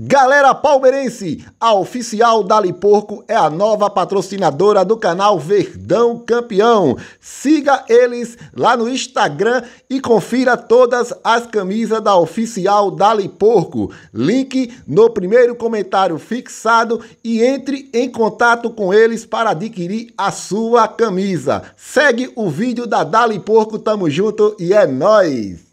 Galera palmeirense, a oficial Dali Porco é a nova patrocinadora do canal Verdão Campeão. Siga eles lá no Instagram e confira todas as camisas da oficial Dali Porco. Link no primeiro comentário fixado e entre em contato com eles para adquirir a sua camisa. Segue o vídeo da Dali Porco, tamo junto e é nós.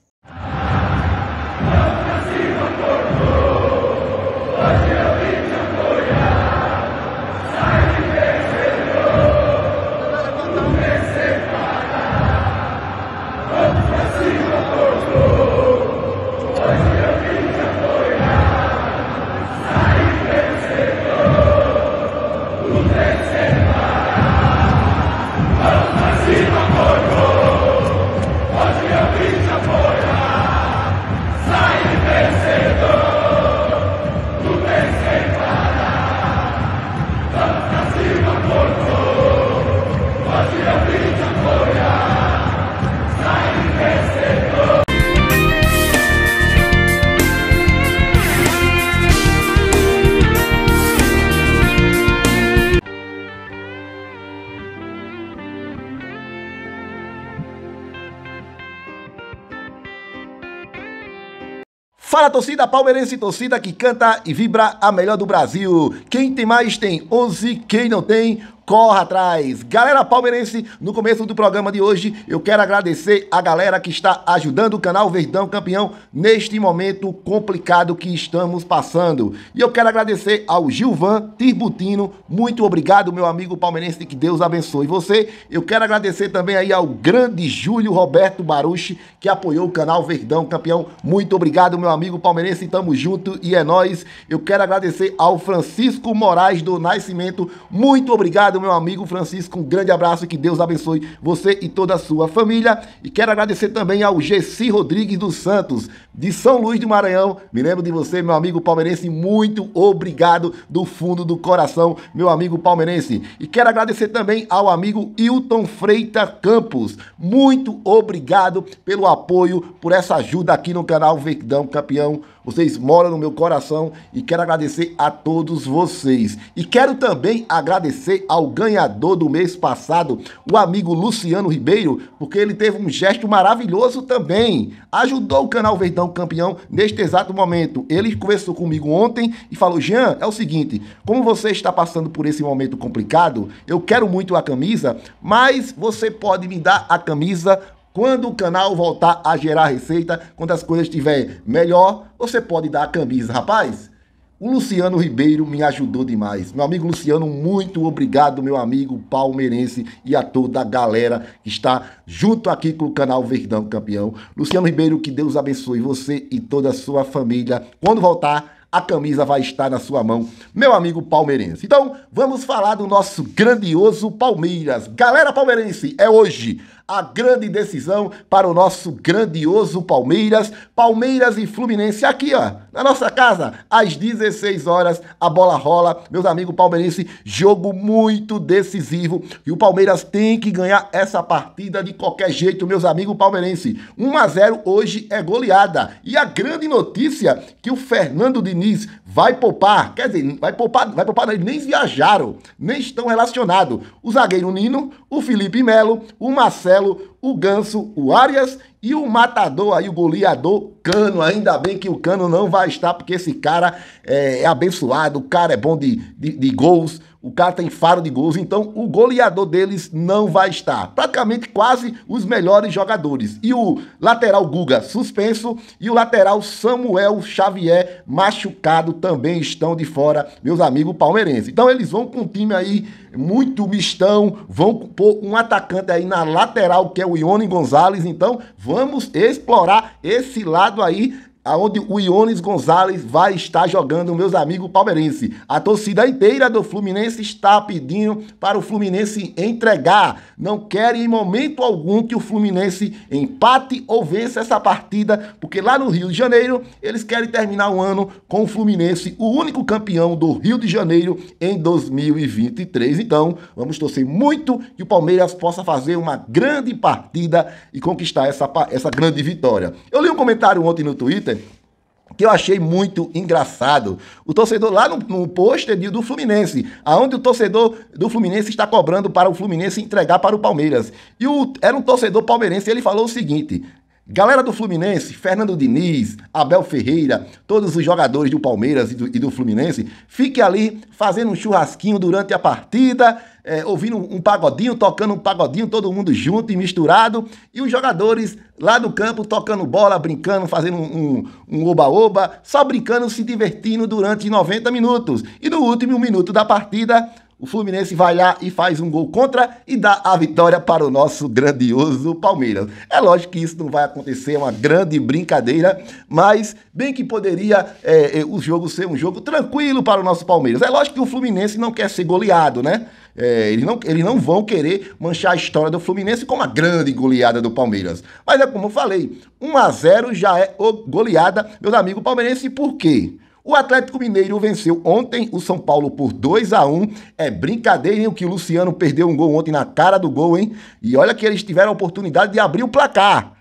Fala torcida palmeirense, torcida que canta e vibra a melhor do Brasil. Quem tem mais tem 11, quem não tem, corra atrás. Galera palmeirense, no começo do programa de hoje, eu quero agradecer a galera que está ajudando o canal Verdão Campeão neste momento complicado que estamos passando. E eu quero agradecer ao Gilvan Tirbutino, muito obrigado, meu amigo palmeirense, que Deus abençoe você. Eu quero agradecer também aí ao grande Júlio Roberto Baruchi, que apoiou o canal Verdão Campeão. Muito obrigado, meu amigo palmeirense, tamo junto e é nós. Eu quero agradecer ao Francisco Moraes do Nascimento, muito obrigado meu amigo Francisco. Um grande abraço e que Deus abençoe você e toda a sua família. E quero agradecer também ao Gessi Rodrigues dos Santos, de São Luís do Maranhão. Me lembro de você, meu amigo palmeirense. Muito obrigado do fundo do coração, meu amigo palmeirense. E quero agradecer também ao amigo Hilton Freita Campos. Muito obrigado pelo apoio, por essa ajuda aqui no canal Verdão Campeão. Vocês moram no meu coração e quero agradecer a todos vocês. E quero também agradecer ao ganhador do mês passado, o amigo Luciano Ribeiro, porque ele teve um gesto maravilhoso também. Ajudou o canal Verdão Campeão neste exato momento. Ele conversou comigo ontem e falou: Jean, é o seguinte, como você está passando por esse momento complicado, eu quero muito a camisa, mas você pode me dar a camisa quando o canal voltar a gerar receita, quando as coisas estiverem melhor, você pode dar a camisa, rapaz. O Luciano Ribeiro me ajudou demais. Meu amigo Luciano, muito obrigado, meu amigo palmeirense e a toda a galera que está junto aqui com o canal Verdão Campeão. Luciano Ribeiro, que Deus abençoe você e toda a sua família. Quando voltar, a camisa vai estar na sua mão, meu amigo palmeirense. Então, vamos falar do nosso grandioso Palmeiras. Galera palmeirense, é hoje a grande decisão para o nosso grandioso Palmeiras, Palmeiras e Fluminense aqui, ó, na nossa casa, às 16 horas, a bola rola. Meus amigos palmeirenses, jogo muito decisivo e o Palmeiras tem que ganhar essa partida de qualquer jeito, meus amigos palmeirenses. 1 a 0 hoje é goleada. E a grande notícia que o Fernando Diniz vai poupar, quer dizer, vai poupar, vai poupar, nem viajaram, nem estão relacionados. O zagueiro Nino, o Felipe Melo, o Marcelo Marcelo, o Ganso, o Arias e o matador aí, o goleador Cano. Ainda bem que o Cano não vai estar, porque esse cara é, é abençoado, o cara é bom de, de, de gols. O cara tem faro de gols, então o goleador deles não vai estar. Praticamente quase os melhores jogadores. E o lateral Guga suspenso e o lateral Samuel Xavier machucado também estão de fora, meus amigos palmeirenses. Então eles vão com um time aí muito mistão, vão pôr um atacante aí na lateral que é o Ione Gonzalez. Então vamos explorar esse lado aí aonde o Iones Gonzalez vai estar jogando, meus amigos palmeirense. A torcida inteira do Fluminense está pedindo para o Fluminense entregar. Não querem em momento algum que o Fluminense empate ou vença essa partida, porque lá no Rio de Janeiro eles querem terminar o ano com o Fluminense, o único campeão do Rio de Janeiro em 2023. Então, vamos torcer muito que o Palmeiras possa fazer uma grande partida e conquistar essa, essa grande vitória. Eu li um comentário ontem no Twitter que eu achei muito engraçado. O torcedor lá no, no pôster do Fluminense, aonde o torcedor do Fluminense está cobrando para o Fluminense entregar para o Palmeiras. E o, era um torcedor palmeirense e ele falou o seguinte: Galera do Fluminense, Fernando Diniz, Abel Ferreira, todos os jogadores do Palmeiras e do, e do Fluminense, fique ali fazendo um churrasquinho durante a partida, é, ouvindo um pagodinho, tocando um pagodinho, todo mundo junto e misturado, e os jogadores lá no campo tocando bola, brincando, fazendo um oba-oba, um só brincando, se divertindo durante 90 minutos. E no último minuto da partida, o Fluminense vai lá e faz um gol contra e dá a vitória para o nosso grandioso Palmeiras. É lógico que isso não vai acontecer, é uma grande brincadeira, mas bem que poderia é, é o jogo ser um jogo tranquilo para o nosso Palmeiras. É lógico que o Fluminense não quer ser goleado, né? É, eles, não, eles não vão querer manchar a história do Fluminense com uma grande goleada do Palmeiras. Mas é como eu falei, 1 a 0 já é goleada, meus amigos palmeirenses, por quê? O Atlético Mineiro venceu ontem o São Paulo por 2 a 1 É brincadeira, hein? O que o Luciano perdeu um gol ontem na cara do gol, hein? E olha que eles tiveram a oportunidade de abrir o placar.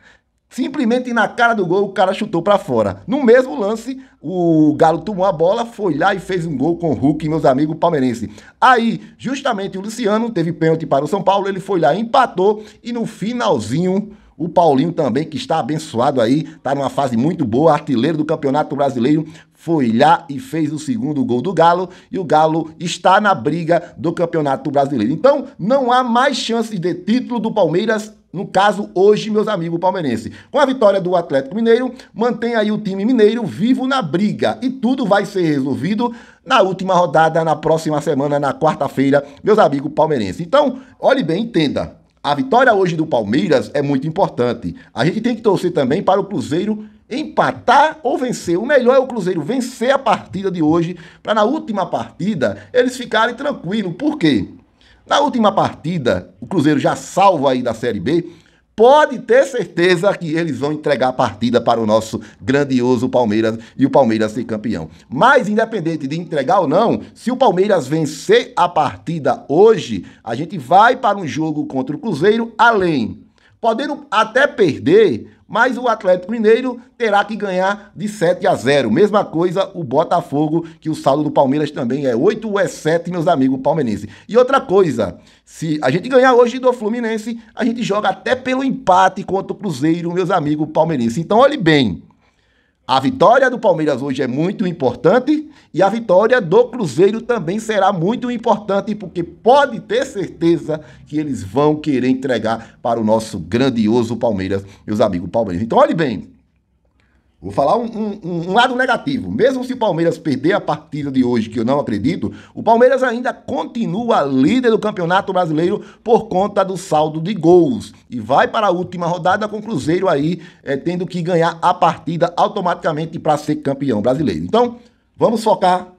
Simplesmente na cara do gol, o cara chutou para fora. No mesmo lance, o Galo tomou a bola, foi lá e fez um gol com o Hulk, meus amigos palmeirenses. Aí, justamente o Luciano teve pênalti para o São Paulo, ele foi lá, empatou e no finalzinho o Paulinho também, que está abençoado aí, está numa fase muito boa, artilheiro do Campeonato Brasileiro, foi lá e fez o segundo gol do Galo e o Galo está na briga do Campeonato Brasileiro. Então, não há mais chances de título do Palmeiras no caso, hoje, meus amigos palmeirenses. Com a vitória do Atlético Mineiro, mantém aí o time mineiro vivo na briga. E tudo vai ser resolvido na última rodada, na próxima semana, na quarta-feira, meus amigos palmeirenses. Então, olhe bem, entenda. A vitória hoje do Palmeiras é muito importante. A gente tem que torcer também para o Cruzeiro empatar ou vencer. O melhor é o Cruzeiro vencer a partida de hoje, para na última partida eles ficarem tranquilos. Por quê? Na última partida, o Cruzeiro já salva aí da Série B, pode ter certeza que eles vão entregar a partida para o nosso grandioso Palmeiras e o Palmeiras ser campeão. Mas independente de entregar ou não, se o Palmeiras vencer a partida hoje, a gente vai para um jogo contra o Cruzeiro além, podendo até perder, mas o Atlético Mineiro terá que ganhar de 7 a 0. Mesma coisa o Botafogo, que o saldo do Palmeiras também é 8 ou é 7, meus amigos palmeirenses. E outra coisa, se a gente ganhar hoje do Fluminense, a gente joga até pelo empate contra o Cruzeiro, meus amigos palmeirenses. Então olhe bem, a vitória do Palmeiras hoje é muito importante e a vitória do Cruzeiro também será muito importante, porque pode ter certeza que eles vão querer entregar para o nosso grandioso Palmeiras, meus amigos palmeirenses. Então, olhe bem, Vou falar um, um, um, lado negativo. Mesmo se o Palmeiras perder a partida de hoje, que eu não acredito, o Palmeiras ainda continua líder do Campeonato Brasileiro por conta do saldo de gols. E vai para a última rodada com o Cruzeiro aí, é, tendo que ganhar a partida automaticamente para ser campeão brasileiro. Então, vamos focar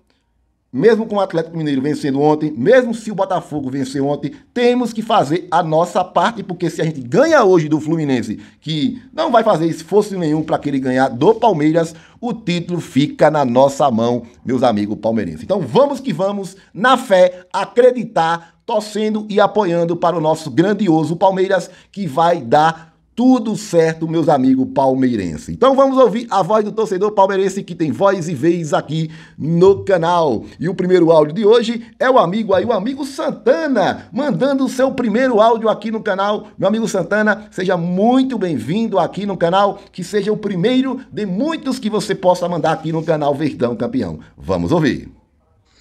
mesmo com o Atlético Mineiro vencendo ontem, mesmo se o Botafogo vencer ontem, temos que fazer a nossa parte, porque se a gente ganha hoje do Fluminense, que não vai fazer esforço nenhum para ele ganhar do Palmeiras, o título fica na nossa mão, meus amigos palmeirenses. Então vamos que vamos, na fé, acreditar, torcendo e apoiando para o nosso grandioso Palmeiras, que vai dar tudo certo, meus amigos palmeirenses. Então vamos ouvir a voz do torcedor palmeirense que tem voz e vez aqui no canal. E o primeiro áudio de hoje é o amigo aí, o amigo Santana, mandando o seu primeiro áudio aqui no canal. Meu amigo Santana, seja muito bem-vindo aqui no canal, que seja o primeiro de muitos que você possa mandar aqui no canal Verdão Campeão. Vamos ouvir.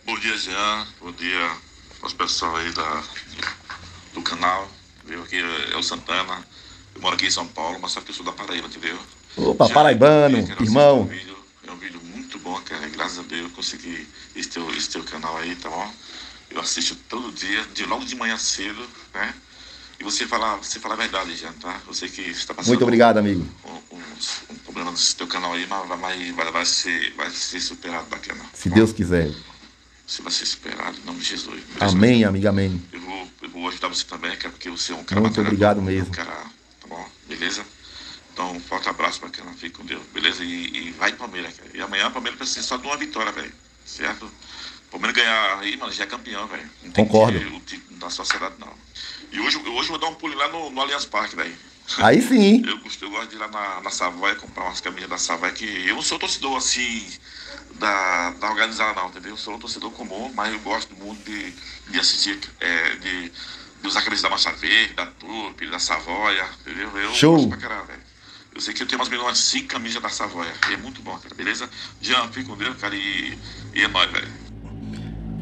Bom dia, Jean. Bom dia aos pessoal aí da, do canal. Viu? Aqui é o Santana eu moro aqui em São Paulo, mas sabe que eu sou da Paraíba, entendeu? Opa, Já paraibano, vi, assim, irmão. Um vídeo, é um vídeo muito bom, cara. É, graças a Deus eu consegui esse teu, esse teu canal aí, tá bom? Eu assisto todo dia, de logo de manhã cedo, né? E você fala, você fala a verdade, Jean, tá? Você que está passando. Muito obrigado, amigo. Um, um, um problema do teu canal aí, mas vai, vai, vai, ser, vai ser superado daqui a Se tá Deus quiser. Você vai ser superado em nome de Jesus. Amém, amigo, amém. Eu vou, eu vou ajudar você também, cara, é porque você é um cara Muito obrigado mesmo. Um cara beleza? Então, um forte abraço para quem não fica com Deus, beleza? E, e vai Palmeiras, cara. E amanhã o Palmeiras precisa só de uma vitória, velho. Certo? O Palmeiras ganhar aí, mano, já é campeão, velho. Não tem Concordo. o da sociedade, não. E hoje, hoje eu vou dar um pulo lá no, no Allianz Parque, velho. Aí sim. Eu, eu gosto de ir lá na, na Savaia, comprar umas camisas da Savoia, que eu não sou torcedor assim da, da organizada não, entendeu? Eu sou um torcedor comum, mas eu gosto muito de, de assistir, é, de usar a camisa da Marcha Verde, da Turp, da Savoia, entendeu? Eu Show. gosto pra caralho, velho. Eu sei que eu tenho mais ou menos umas 5 camisas da Savoia. é muito bom, cara, beleza? Jean, fica com Deus, cara, e, e é nóis, velho.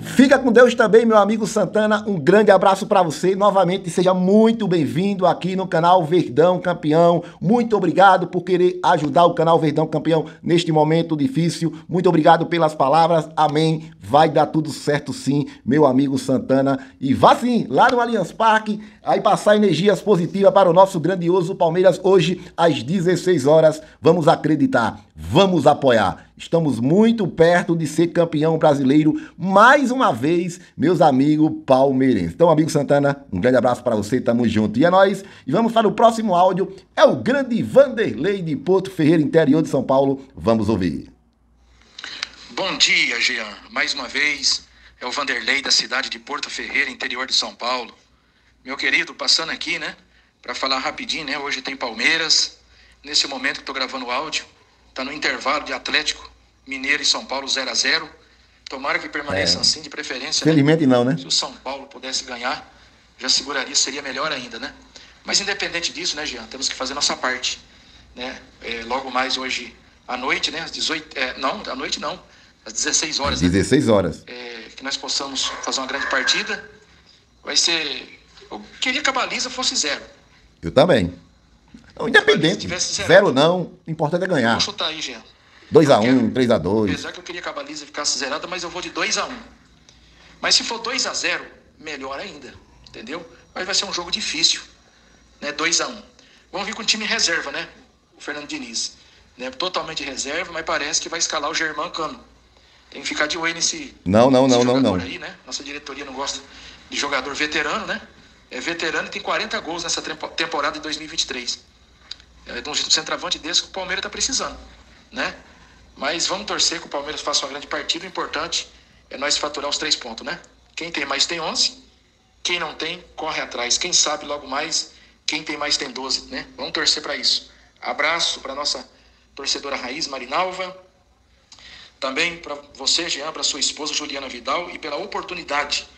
Fica com Deus também, meu amigo Santana. Um grande abraço para você. Novamente, seja muito bem-vindo aqui no canal Verdão Campeão. Muito obrigado por querer ajudar o canal Verdão Campeão neste momento difícil. Muito obrigado pelas palavras. Amém. Vai dar tudo certo sim, meu amigo Santana. E vá sim, lá no Allianz Parque, aí passar energias positivas para o nosso grandioso Palmeiras hoje às 16 horas. Vamos acreditar, vamos apoiar. Estamos muito perto de ser campeão brasileiro mais uma vez, meus amigos palmeirenses. Então, amigo Santana, um grande abraço para você, tamo junto. E é nóis. E vamos para o próximo áudio. É o grande Vanderlei de Porto Ferreira, interior de São Paulo. Vamos ouvir. Bom dia, Jean. Mais uma vez, é o Vanderlei da cidade de Porto Ferreira, interior de São Paulo. Meu querido, passando aqui, né, para falar rapidinho, né? Hoje tem Palmeiras. Nesse momento que estou gravando o áudio, Está no intervalo de Atlético Mineiro e São Paulo 0 a 0 Tomara que permaneça é. assim, de preferência. Né? Felizmente né? não, né? Se o São Paulo pudesse ganhar, já seguraria, seria melhor ainda, né? Mas independente disso, né, Jean, temos que fazer nossa parte. Né? É, logo mais hoje à noite, né? Às 18. É, não, à noite não. Às 16 horas. Às né? horas. É, que nós possamos fazer uma grande partida. Vai ser. Eu queria que a baliza fosse zero. Eu também. Não, independente. Zero ou não, o importante é ganhar. Vou chutar aí, Jean. 2x1, 3x2. Apesar que eu queria que a baliza ficasse zerada, mas eu vou de 2x1. Mas se for 2x0, melhor ainda. Entendeu? Mas vai ser um jogo difícil. Né? 2x1. Vamos vir com o time reserva, né? O Fernando Diniz. Né? Totalmente reserva, mas parece que vai escalar o Germán Cano. Tem que ficar de olho nesse. Não, não, não, não, não. Aí, né? Nossa diretoria não gosta de jogador veterano, né? É veterano e tem 40 gols nessa temporada de 2023. É de um centroavante desse que o Palmeiras está precisando, né? Mas vamos torcer que o Palmeiras faça uma grande partida. O importante é nós faturar os três pontos, né? Quem tem mais tem 11, quem não tem, corre atrás. Quem sabe logo mais, quem tem mais tem 12, né? Vamos torcer para isso. Abraço para nossa torcedora raiz Marinalva. Também para você, Jean, para sua esposa Juliana Vidal e pela oportunidade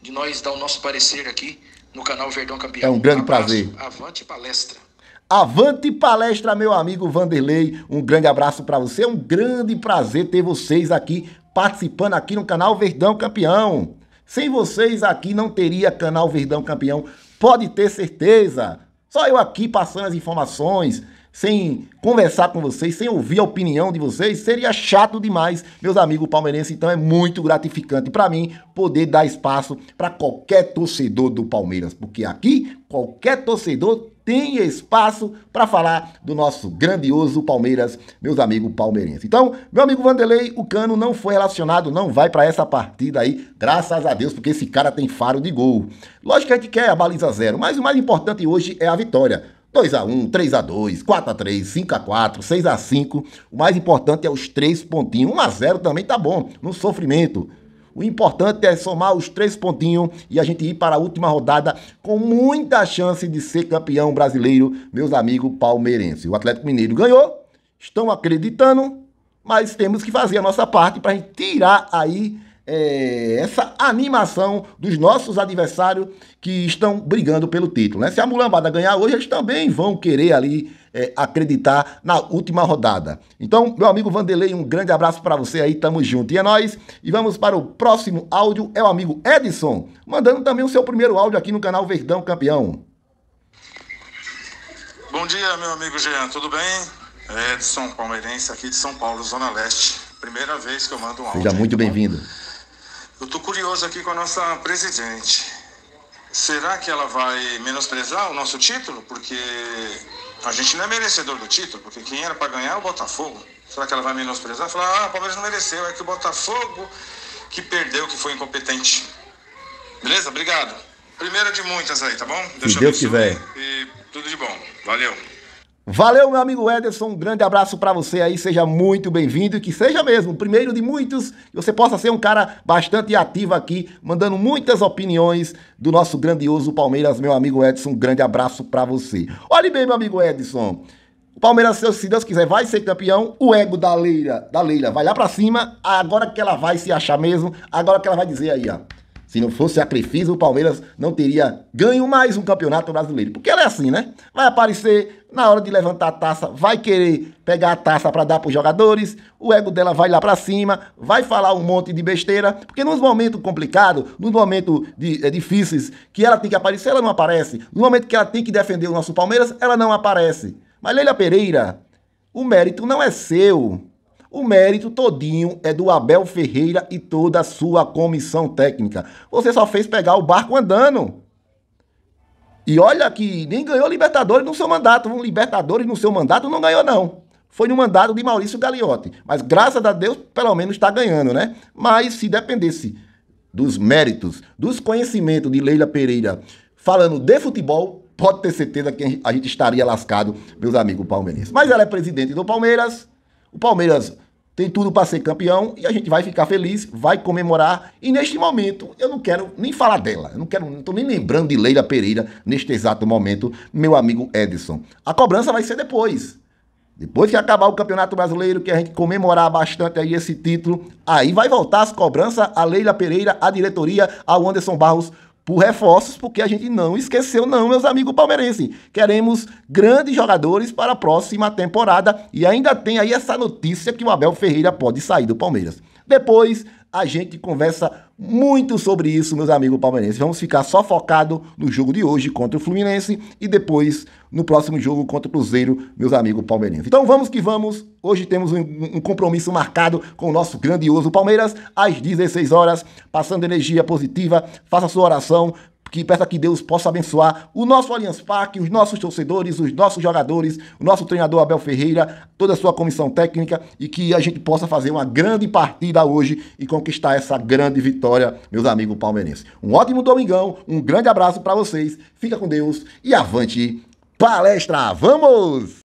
de nós dar o nosso parecer aqui no canal Verdão Campeão. É um grande Abraço, prazer. Avante palestra. Avante palestra, meu amigo Vanderlei. Um grande abraço para você. É um grande prazer ter vocês aqui participando aqui no canal Verdão Campeão. Sem vocês aqui não teria canal Verdão Campeão, pode ter certeza. Só eu aqui passando as informações, sem conversar com vocês, sem ouvir a opinião de vocês, seria chato demais, meus amigos palmeirenses. Então é muito gratificante para mim poder dar espaço para qualquer torcedor do Palmeiras, porque aqui qualquer torcedor tenha espaço para falar do nosso grandioso Palmeiras, meus amigos palmeirenses. Então, meu amigo Vanderlei, o Cano não foi relacionado, não vai para essa partida aí, graças a Deus, porque esse cara tem faro de gol. Lógico que a gente quer a baliza zero, mas o mais importante hoje é a vitória. 2x1, 3x2, 4x3, 5x4, 6x5. O mais importante é os três pontinhos. 1x0 também tá bom, no sofrimento. O importante é somar os três pontinhos e a gente ir para a última rodada com muita chance de ser campeão brasileiro, meus amigos palmeirenses. O Atlético Mineiro ganhou, estão acreditando, mas temos que fazer a nossa parte para a gente tirar aí é, essa animação dos nossos adversários que estão brigando pelo título. Né? Se a Mulambada ganhar hoje, eles também vão querer ali é, acreditar na última rodada. Então, meu amigo Vanderlei, um grande abraço para você aí, tamo junto. E é nóis, e vamos para o próximo áudio, é o amigo Edson, mandando também o seu primeiro áudio aqui no canal Verdão Campeão. Bom dia, meu amigo Jean, tudo bem? É Edson Palmeirense, aqui de São Paulo, Zona Leste. Primeira vez que eu mando um áudio. Seja muito bem-vindo. Eu tô curioso aqui com a nossa presidente. Será que ela vai menosprezar o nosso título? Porque a gente não é merecedor do título, porque quem era para ganhar é o Botafogo. Será que ela vai menosprezar? Falar, ah, o Palmeiras não mereceu, é que o Botafogo que perdeu, que foi incompetente. Beleza? Obrigado. Primeira de muitas aí, tá bom? Deixa Deus te abençoe. E tudo de bom. Valeu. Valeu, meu amigo Ederson. Um grande abraço para você aí. Seja muito bem-vindo e que seja mesmo o primeiro de muitos. Que você possa ser um cara bastante ativo aqui, mandando muitas opiniões do nosso grandioso Palmeiras, meu amigo Edson. Um grande abraço para você. Olhe bem, meu amigo Edson. O Palmeiras, se Deus quiser, vai ser campeão. O ego da Leila, da Leila vai lá para cima. Agora que ela vai se achar mesmo. Agora que ela vai dizer aí, ó. Se não fosse a Crefisa, o Palmeiras não teria ganho mais um campeonato brasileiro. Porque ela é assim, né? Vai aparecer na hora de levantar a taça, vai querer pegar a taça para dar para os jogadores, o ego dela vai lá para cima, vai falar um monte de besteira, porque nos momentos complicados, nos momentos de, é, difíceis que ela tem que aparecer, ela não aparece. No momento que ela tem que defender o nosso Palmeiras, ela não aparece. Mas Leila Pereira, o mérito não é seu. O mérito todinho é do Abel Ferreira e toda a sua comissão técnica. Você só fez pegar o barco andando. E olha que nem ganhou Libertadores no seu mandato. Um Libertadores no seu mandato não ganhou, não. Foi no mandato de Maurício Gagliotti. Mas graças a Deus, pelo menos está ganhando, né? Mas se dependesse dos méritos, dos conhecimentos de Leila Pereira falando de futebol, pode ter certeza que a gente estaria lascado, meus amigos palmeirenses. Mas ela é presidente do Palmeiras. O Palmeiras tem tudo para ser campeão e a gente vai ficar feliz, vai comemorar. E neste momento, eu não quero nem falar dela, eu não quero, não estou nem lembrando de Leila Pereira neste exato momento, meu amigo Edson. A cobrança vai ser depois. Depois que acabar o Campeonato Brasileiro, que a gente comemorar bastante aí esse título, aí vai voltar as cobranças a Leila Pereira, a diretoria, ao Anderson Barros por reforços, porque a gente não esqueceu, não, meus amigos palmeirenses. Queremos grandes jogadores para a próxima temporada e ainda tem aí essa notícia que o Abel Ferreira pode sair do Palmeiras. Depois a gente conversa muito sobre isso, meus amigos palmeirenses. Vamos ficar só focado no jogo de hoje contra o Fluminense e depois no próximo jogo contra o Cruzeiro, meus amigos palmeirenses. Então vamos que vamos. Hoje temos um, um, compromisso marcado com o nosso grandioso Palmeiras, às 16 horas, passando energia positiva. Faça sua oração. Que peça que Deus possa abençoar o nosso Allianz Parque, os nossos torcedores, os nossos jogadores, o nosso treinador Abel Ferreira, toda a sua comissão técnica e que a gente possa fazer uma grande partida hoje e conquistar essa grande vitória, meus amigos palmeirenses. Um ótimo domingão, um grande abraço para vocês, fica com Deus e avante palestra. Vamos!